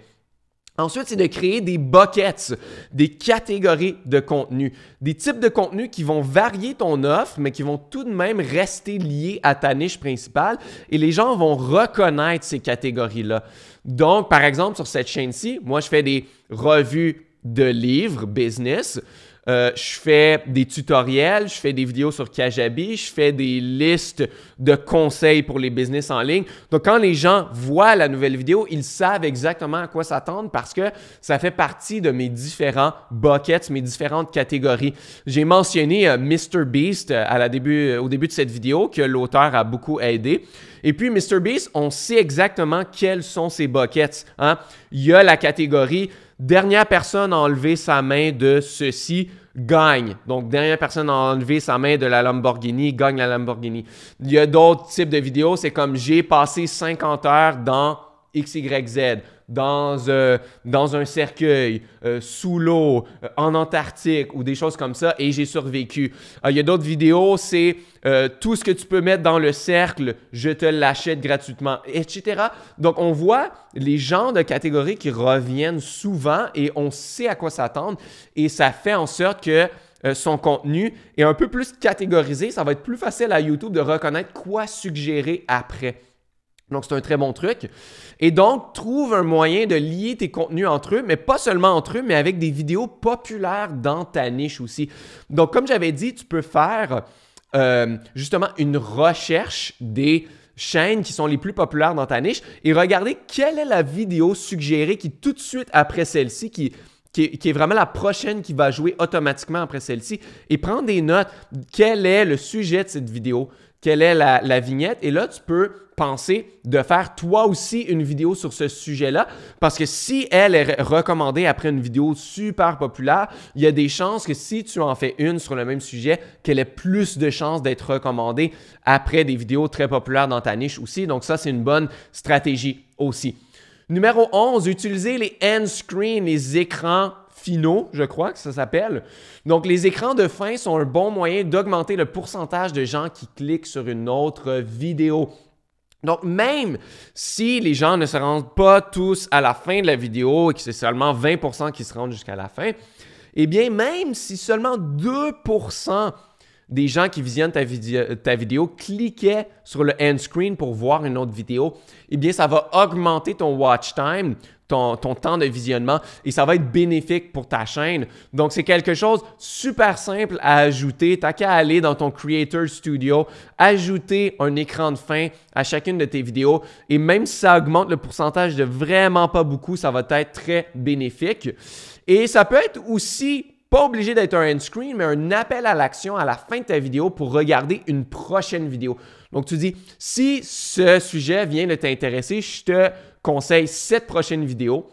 Ensuite, c'est de créer des buckets, des catégories de contenu, des types de contenu qui vont varier ton offre, mais qui vont tout de même rester liés à ta niche principale et les gens vont reconnaître ces catégories-là. Donc, par exemple, sur cette chaîne-ci, moi, je fais des revues de livres business. Euh, je fais des tutoriels, je fais des vidéos sur Kajabi, je fais des listes de conseils pour les business en ligne. Donc, quand les gens voient la nouvelle vidéo, ils savent exactement à quoi s'attendre parce que ça fait partie de mes différents buckets, mes différentes catégories. J'ai mentionné euh, MrBeast Beast euh, au début de cette vidéo que l'auteur a beaucoup aidé. Et puis, MrBeast, on sait exactement quels sont ses buckets. Hein. Il y a la catégorie dernière personne à enlever sa main de ceci gagne. Donc, dernière personne à enlever sa main de la Lamborghini gagne la Lamborghini. Il y a d'autres types de vidéos, c'est comme j'ai passé 50 heures dans XYZ. Euh, dans, un cercueil, euh, sous l'eau, euh, en Antarctique ou des choses comme ça, et j'ai survécu. Ah, il y a d'autres vidéos, c'est tout ce que tu peux mettre dans le cercle, je te l'achète gratuitement, etc. Donc on voit les genres de catégories qui reviennent souvent et on sait à quoi s'attendre et ça fait en sorte que son contenu est un peu plus catégorisé, ça va être plus facile à YouTube de reconnaître quoi suggérer après. Donc, c'est un très bon truc. Et donc, trouve un moyen de lier tes contenus entre eux, mais pas seulement entre eux, mais avec des vidéos populaires dans ta niche aussi. Donc, comme j'avais dit, tu peux faire euh, justement une recherche des chaînes qui sont les plus populaires dans ta niche et regarder quelle est la vidéo suggérée qui, tout de suite après celle-ci, qui, qui, qui, est vraiment la prochaine qui va jouer automatiquement après celle-ci, et prendre des notes. Quel est le sujet de cette vidéo? quelle est la, vignette. Et là, tu peux penser de faire toi aussi une vidéo sur ce sujet-là. Parce que si elle est recommandée après une vidéo super populaire, il y a des chances que si tu en fais une sur le même sujet, qu'elle ait plus de chances d'être recommandée après des vidéos très populaires dans ta niche aussi. Donc ça, c'est une bonne stratégie aussi. Numéro 11, utiliser les end screens, les écrans je crois que ça s'appelle. Donc, les écrans de fin sont un bon moyen d'augmenter le pourcentage de gens qui cliquent sur une autre vidéo. Donc, même si les gens ne se rendent pas tous à la fin de la vidéo et que c'est seulement 20% qui se rendent jusqu'à la fin, et eh bien, même si seulement 2% des gens qui visionnent ta, ta, vidéo cliquaient sur le end screen pour voir une autre vidéo, eh bien, ça va augmenter ton watch time ton, temps de visionnement et ça va être bénéfique pour ta chaîne. Donc, c'est quelque chose super simple à ajouter. T'as qu'à aller dans ton Creator Studio, ajouter un écran de fin à chacune de tes vidéos et même si ça augmente le pourcentage de vraiment pas beaucoup, ça va être très bénéfique. Et ça peut être aussi pas obligé d'être un end screen, mais un appel à l'action à la fin de ta vidéo pour regarder une prochaine vidéo. Donc, tu dis, si ce sujet vient de t'intéresser, je te conseille cette prochaine vidéo.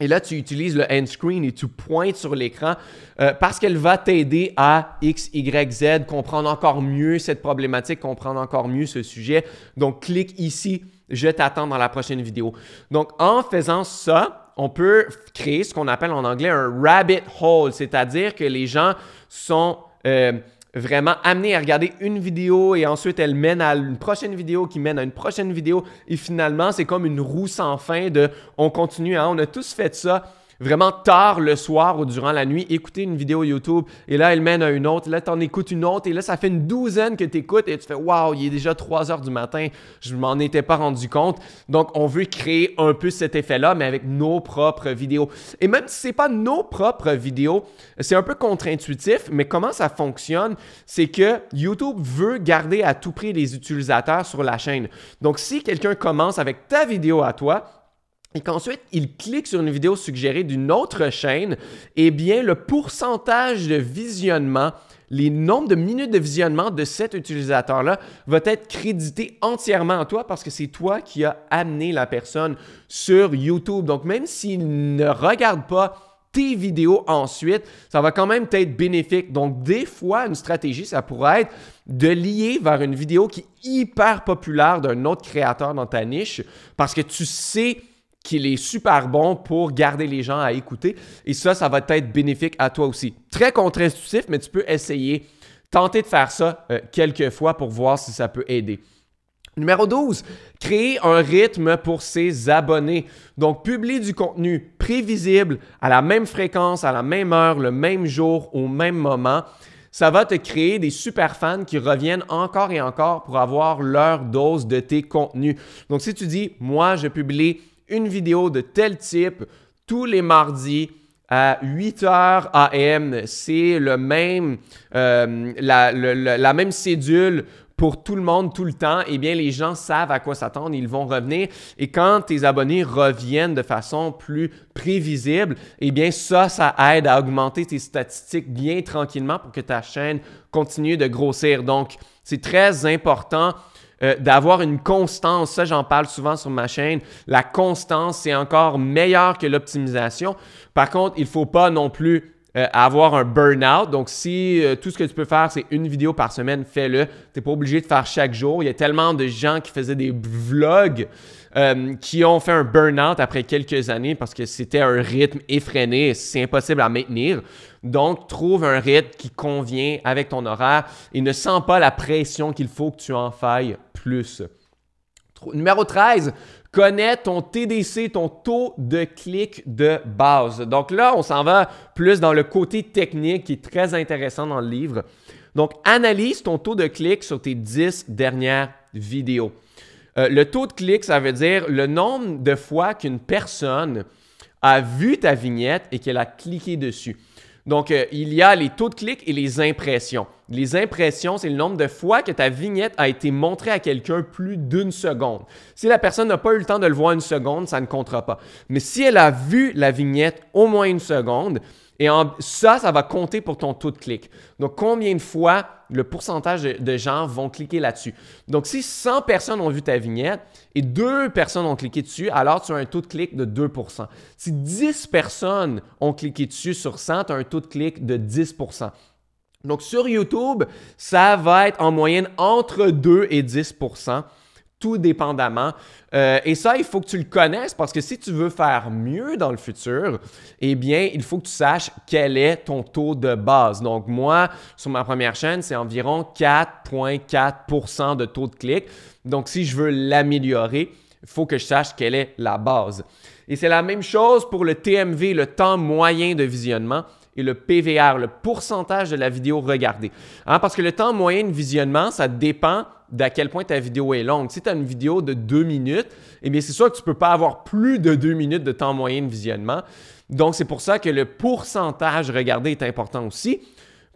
Et là, tu utilises le end screen et tu pointes sur l'écran euh, parce qu'elle va t'aider à X, Y, Z, comprendre encore mieux cette problématique, comprendre encore mieux ce sujet. Donc, clique ici. Je t'attends dans la prochaine vidéo. Donc, en faisant ça, on peut créer ce qu'on appelle en anglais un rabbit hole, c'est-à-dire que les gens sont euh, vraiment amener à regarder une vidéo et ensuite elle mène à une prochaine vidéo qui mène à une prochaine vidéo et finalement c'est comme une roue sans fin de on continue, hein, on a tous fait ça vraiment tard le soir ou durant la nuit, écouter une vidéo YouTube et là, elle mène à une autre. Là, en écoutes une autre et là, ça fait une douzaine que écoutes et tu fais Waouh, il est déjà 3 heures du matin, je m'en étais pas rendu compte. Donc, on veut créer un peu cet effet-là, mais avec nos propres vidéos. Et même si c'est pas nos propres vidéos, c'est un peu contre-intuitif, mais comment ça fonctionne, c'est que YouTube veut garder à tout prix les utilisateurs sur la chaîne. Donc, si quelqu'un commence avec ta vidéo à toi, et qu'ensuite il clique sur une vidéo suggérée d'une autre chaîne, eh bien le pourcentage de visionnement, les nombres de minutes de visionnement de cet utilisateur-là va être crédité entièrement à toi parce que c'est toi qui as amené la personne sur YouTube. Donc même s'il ne regarde pas tes vidéos ensuite, ça va quand même être bénéfique. Donc, des fois, une stratégie, ça pourrait être de lier vers une vidéo qui est hyper populaire d'un autre créateur dans ta niche parce que tu sais qu'il est super bon pour garder les gens à écouter. Et ça, ça va être bénéfique à toi aussi. Très contre-intuitif, mais tu peux essayer, tenter de faire ça euh, quelques fois pour voir si ça peut aider. Numéro 12, créer un rythme pour ses abonnés. Donc, publie du contenu prévisible à la même fréquence, à la même heure, le même jour, au même moment. Ça va te créer des super fans qui reviennent encore et encore pour avoir leur dose de tes contenus. Donc, si tu dis, moi, je publie une vidéo de tel type tous les mardis à 8h AM. C'est le même, euh, la, même cédule pour tout le monde tout le temps, eh bien les gens savent à quoi s'attendre, ils vont revenir. Et quand tes abonnés reviennent de façon plus prévisible, eh bien ça, ça aide à augmenter tes statistiques bien tranquillement pour que ta chaîne continue de grossir. Donc, c'est très important euh, d'avoir une constance. Ça, j'en parle souvent sur ma chaîne. La constance, c'est encore meilleur que l'optimisation. Par contre, il ne faut pas non plus euh, avoir un burn-out. Donc, si euh, tout ce que tu peux faire, c'est une vidéo par semaine, fais-le. Tu n'es pas obligé de faire chaque jour. Il y a tellement de gens qui faisaient des vlogs qui ont fait un burn-out après quelques années parce que c'était un rythme effréné. C'est impossible à maintenir. Donc, trouve un rythme qui convient avec ton horaire et ne sens pas la pression qu'il faut que tu en failles plus. Numéro 13, connais ton TDC, ton taux de clic de base. Donc là, on s'en va plus dans le côté technique qui est très intéressant dans le livre. Donc, analyse ton taux de clic sur tes 10 dernières vidéos. Euh, le taux de clic, ça veut dire le nombre de fois qu'une personne a vu ta vignette et qu'elle a cliqué dessus. Donc, euh, il y a les taux de clics et les impressions. Les impressions, c'est le nombre de fois que ta vignette a été montrée à quelqu'un plus d'une seconde. Si la personne n'a pas eu le temps de le voir une seconde, ça ne comptera pas. Mais si elle a vu la vignette au moins une seconde, et ça, ça va compter pour ton taux de clic. Donc, combien de fois le pourcentage de, de gens vont cliquer là-dessus? Donc, si 100 personnes ont vu ta vignette et 2 personnes ont cliqué dessus, alors tu as un taux de clic de 2 Si 10 personnes ont cliqué dessus sur 100, tu as un taux de clic de 10 donc, sur YouTube, ça va être en moyenne entre 2 et 10 tout dépendamment. Euh, et ça, il faut que tu le connaisses parce que si tu veux faire mieux dans le futur, eh bien, il faut que tu saches quel est ton taux de base. Donc, moi, sur ma première chaîne, c'est environ 4,4 de taux de clic. Donc, si je veux l'améliorer, il faut que je sache quelle est la base. Et c'est la même chose pour le TMV, le temps moyen de visionnement et le PVR, le pourcentage de la vidéo regardée. Hein, parce que le temps moyen de visionnement, ça dépend d'à quel point ta vidéo est longue. Si tu as une vidéo de deux minutes, eh bien, c'est sûr que tu ne peux pas avoir plus de deux minutes de temps moyen de visionnement. Donc, c'est pour ça que le pourcentage regardé est important aussi,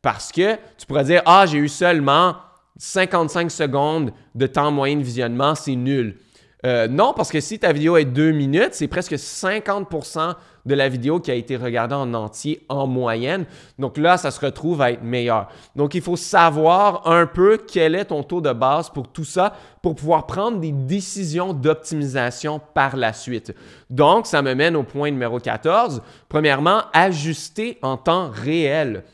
parce que tu pourrais dire Ah, j'ai eu seulement 55 secondes de temps moyen de visionnement, c'est nul. Euh, non, parce que si ta vidéo est deux minutes, c'est presque 50% de la vidéo qui a été regardée en entier en moyenne. Donc là, ça se retrouve à être meilleur. Donc il faut savoir un peu quel est ton taux de base pour tout ça, pour pouvoir prendre des décisions d'optimisation par la suite. Donc ça me mène au point numéro 14. Premièrement, ajuster en temps réel.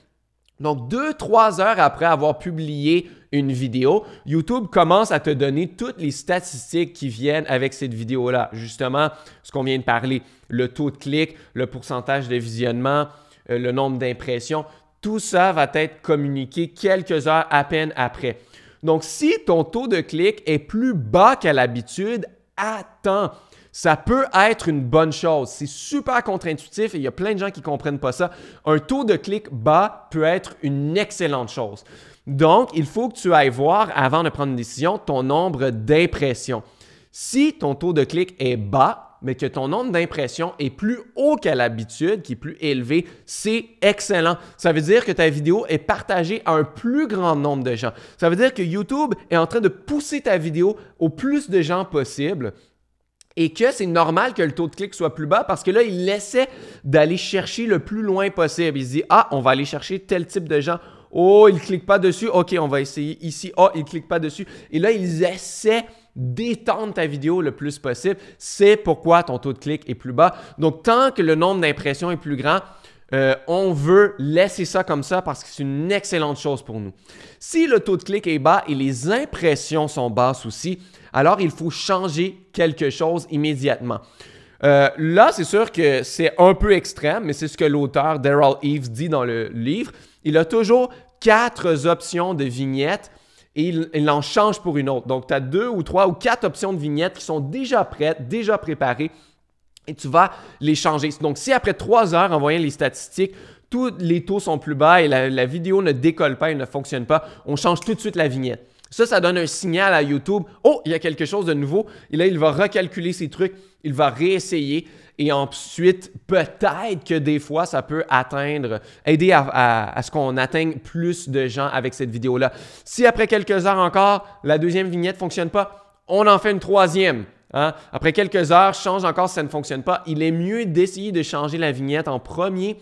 Donc deux, trois heures après avoir publié une vidéo, YouTube commence à te donner toutes les statistiques qui viennent avec cette vidéo-là. Justement, ce qu'on vient de parler, le taux de clic, le pourcentage de visionnement, euh, le nombre d'impressions, tout ça va être communiqué quelques heures à peine après. Donc, si ton taux de clic est plus bas qu'à l'habitude, attends. Ça peut être une bonne chose. C'est super contre-intuitif et il y a plein de gens qui ne comprennent pas ça. Un taux de clic bas peut être une excellente chose. Donc, il faut que tu ailles voir, avant de prendre une décision, ton nombre d'impressions. Si ton taux de clic est bas, mais que ton nombre d'impressions est plus haut qu'à l'habitude, qui est plus élevé, c'est excellent. Ça veut dire que ta vidéo est partagée à un plus grand nombre de gens. Ça veut dire que YouTube est en train de pousser ta vidéo au plus de gens possible et que c'est normal que le taux de clic soit plus bas parce que là, il essaie d'aller chercher le plus loin possible. Il se dit, ah, on va aller chercher tel type de gens Oh, il clique pas dessus. OK, on va essayer ici. oh, il clique pas dessus. Et là, ils essaient d'étendre ta vidéo le plus possible. C'est pourquoi ton taux de clic est plus bas. Donc, tant que le nombre d'impressions est plus grand, euh, on veut laisser ça comme ça parce que c'est une excellente chose pour nous. Si le taux de clic est bas et les impressions sont basses aussi, alors il faut changer quelque chose immédiatement. Euh, là, c'est sûr que c'est un peu extrême, mais c'est ce que l'auteur Daryl Eves dit dans le livre. Il a toujours quatre options de vignettes et il, en change pour une autre. Donc, tu as deux ou trois ou quatre options de vignettes qui sont déjà prêtes, déjà préparées et tu vas les changer. Donc, si après trois heures en voyant les statistiques, tous les taux sont plus bas et la, vidéo ne décolle pas et ne fonctionne pas, on change tout de suite la vignette. Ça, ça donne un signal à YouTube. Oh, il y a quelque chose de nouveau. Et là, il va recalculer ses trucs. Il va réessayer. Et ensuite, peut-être que des fois, ça peut atteindre, aider à, ce qu'on atteigne plus de gens avec cette vidéo-là. Si après quelques heures encore, la deuxième vignette ne fonctionne pas, on en fait une troisième. Hein. Après quelques heures, change encore si ça ne fonctionne pas. Il est mieux d'essayer de changer la vignette en premier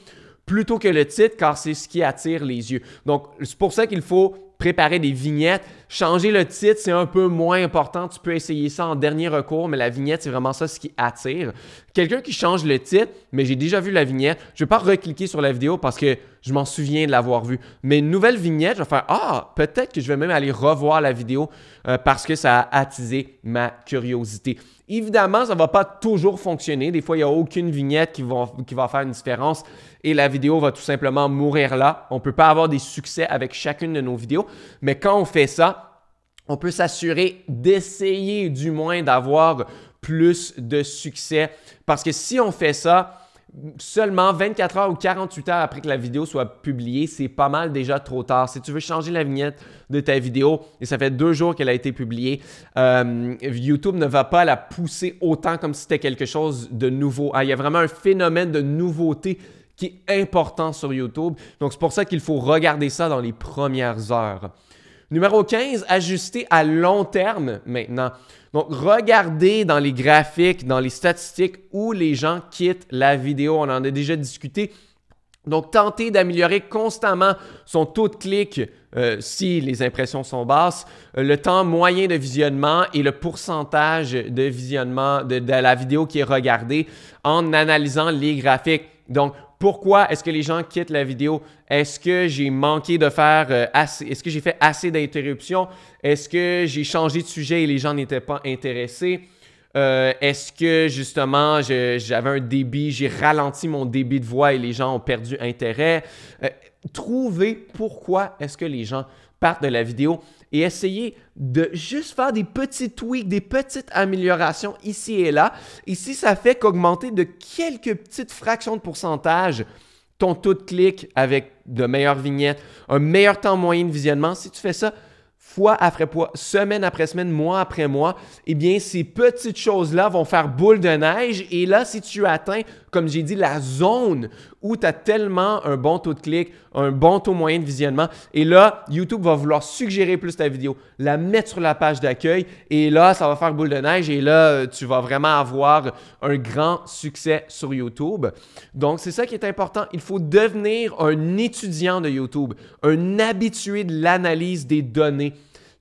plutôt que le titre car c'est ce qui attire les yeux. Donc, c'est pour ça qu'il faut préparer des vignettes. Changer le titre, c'est un peu moins important. Tu peux essayer ça en dernier recours, mais la vignette, c'est vraiment ça ce qui attire. Quelqu'un qui change le titre, mais j'ai déjà vu la vignette, je ne vais pas recliquer sur la vidéo parce que je m'en souviens de l'avoir vue. Mais une nouvelle vignette, je vais faire Ah, peut-être que je vais même aller revoir la vidéo euh, parce que ça a attisé ma curiosité. Évidemment, ça ne va pas toujours fonctionner. Des fois, il n'y a aucune vignette qui va, qui va, faire une différence et la vidéo va tout simplement mourir là. On ne peut pas avoir des succès avec chacune de nos vidéos. Mais quand on fait ça, on peut s'assurer d'essayer du moins d'avoir plus de succès. Parce que si on fait ça, seulement 24 heures ou 48 heures après que la vidéo soit publiée, c'est pas mal déjà trop tard. Si tu veux changer la vignette de ta vidéo et ça fait deux jours qu'elle a été publiée, euh, YouTube ne va pas la pousser autant comme si c'était quelque chose de nouveau. Ah, il y a vraiment un phénomène de nouveauté qui est important sur YouTube. Donc, c'est pour ça qu'il faut regarder ça dans les premières heures. Numéro 15, ajuster à long terme maintenant. Donc, regardez dans les graphiques, dans les statistiques où les gens quittent la vidéo. On en a déjà discuté. Donc, tenter d'améliorer constamment son taux de clic euh, si les impressions sont basses, euh, le temps moyen de visionnement et le pourcentage de visionnement de, de la vidéo qui est regardée en analysant les graphiques. Donc, pourquoi est-ce que les gens quittent la vidéo? Est-ce que j'ai manqué de faire euh, assez? Est-ce que j'ai fait assez d'interruptions? Est-ce que j'ai changé de sujet et les gens n'étaient pas intéressés? Euh, est-ce que justement j'avais un débit, j'ai ralenti mon débit de voix et les gens ont perdu intérêt? Euh, trouver trouvez pourquoi est-ce que les gens partent de la vidéo et essayer de juste faire des petits tweaks, des petites améliorations ici et là. Ici, ça fait qu'augmenter de quelques petites fractions de pourcentage ton taux de clic avec de meilleures vignettes, un meilleur temps moyen de visionnement. Si tu fais ça fois après fois, semaine après semaine, mois après mois, eh bien, ces petites choses-là vont faire boule de neige. Et là, si tu atteins comme j'ai dit, la zone où tu as tellement un bon taux de clic, un bon taux moyen de visionnement. Et là, YouTube va vouloir suggérer plus ta vidéo, la mettre sur la page d'accueil. Et là, ça va faire boule de neige. Et là, euh, tu vas vraiment avoir un grand succès sur YouTube. Donc, c'est ça qui est important. Il faut devenir un étudiant de YouTube, un habitué de l'analyse des données.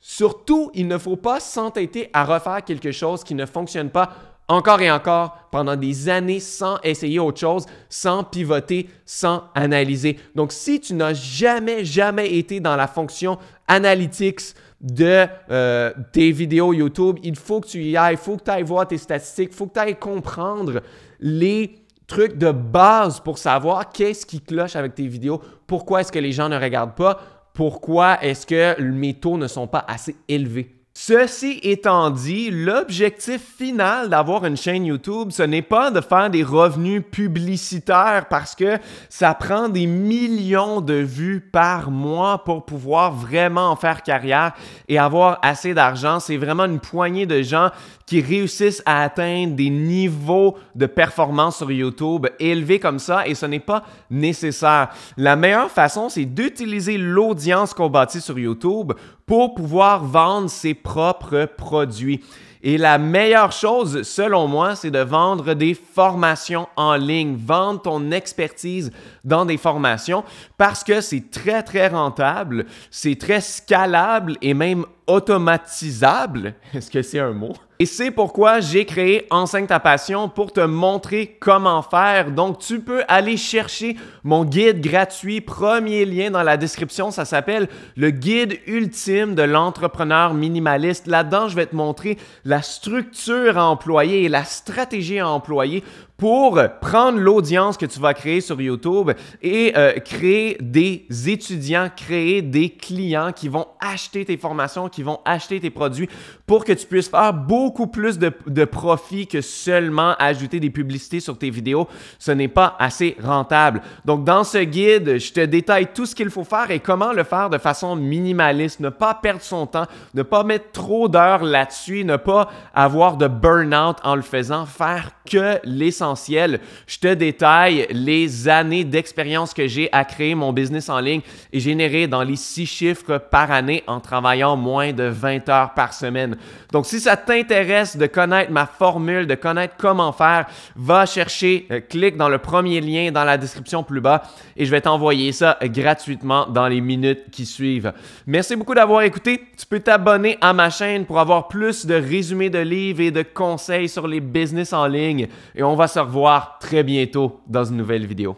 Surtout, il ne faut pas s'entêter à refaire quelque chose qui ne fonctionne pas encore et encore pendant des années sans essayer autre chose, sans pivoter, sans analyser. Donc, si tu n'as jamais, jamais été dans la fonction analytics de euh, tes vidéos YouTube, il faut que tu y ailles, il faut que tu ailles voir tes statistiques, il faut que tu ailles comprendre les trucs de base pour savoir qu'est-ce qui cloche avec tes vidéos, pourquoi est-ce que les gens ne regardent pas, pourquoi est-ce que mes taux ne sont pas assez élevés. Ceci étant dit, l'objectif final d'avoir une chaîne YouTube, ce n'est pas de faire des revenus publicitaires parce que ça prend des millions de vues par mois pour pouvoir vraiment en faire carrière et avoir assez d'argent. C'est vraiment une poignée de gens qui réussissent à atteindre des niveaux de performance sur YouTube élevés comme ça et ce n'est pas nécessaire. La meilleure façon, c'est d'utiliser l'audience qu'on bâtit sur YouTube pour pouvoir vendre ses propres produits. Et la meilleure chose, selon moi, c'est de vendre des formations en ligne, vendre ton expertise dans des formations parce que c'est très, très rentable, c'est très scalable et même automatisable. Est-ce que c'est un mot? Et c'est pourquoi j'ai créé Enseigne ta passion pour te montrer comment faire. Donc, tu peux aller chercher mon guide gratuit, premier lien dans la description. Ça s'appelle le guide ultime de l'entrepreneur minimaliste. Là-dedans, je vais te montrer la structure à employer et la stratégie à employer pour prendre l'audience que tu vas créer sur YouTube et euh, créer des étudiants, créer des clients qui vont acheter tes formations, qui vont acheter tes produits pour que tu puisses faire beaucoup plus de, de profit que seulement ajouter des publicités sur tes vidéos. Ce n'est pas assez rentable. Donc, dans ce guide, je te détaille tout ce qu'il faut faire et comment le faire de façon minimaliste, ne pas perdre son temps, ne pas mettre trop d'heures là-dessus, ne pas avoir de burn-out en le faisant, faire que l'essentiel essentiel. Je te détaille les années d'expérience que j'ai à créer mon business en ligne et générer dans les six chiffres par année en travaillant moins de 20 heures par semaine. Donc, si ça t'intéresse de connaître ma formule, de connaître comment faire, va chercher, euh, clique dans le premier lien dans la description plus bas et je vais t'envoyer ça gratuitement dans les minutes qui suivent. Merci beaucoup d'avoir écouté. Tu peux t'abonner à ma chaîne pour avoir plus de résumés de livres et de conseils sur les business en ligne et on va se se revoir très bientôt dans une nouvelle vidéo.